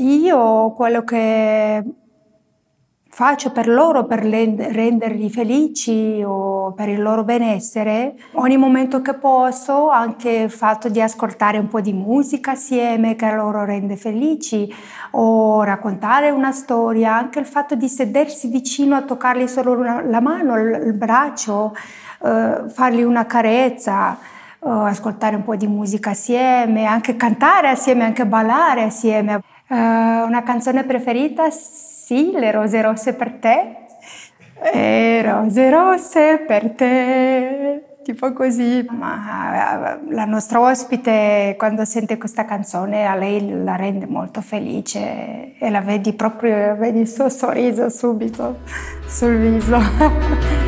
Io quello che faccio per loro, per renderli felici o per il loro benessere, ogni momento che posso, anche il fatto di ascoltare un po' di musica assieme che loro rende felici, o raccontare una storia, anche il fatto di sedersi vicino a toccargli solo la mano, il braccio, eh, fargli una carezza. Eh, ascoltare un po' di musica assieme, anche cantare assieme, anche ballare assieme. Eh, una canzone preferita? Sì, Le rose rosse per te. Le rose rosse per te. Tipo così, ma eh, la nostra ospite quando sente questa canzone a lei la rende molto felice e la vedi proprio, vedi il suo sorriso subito sul viso.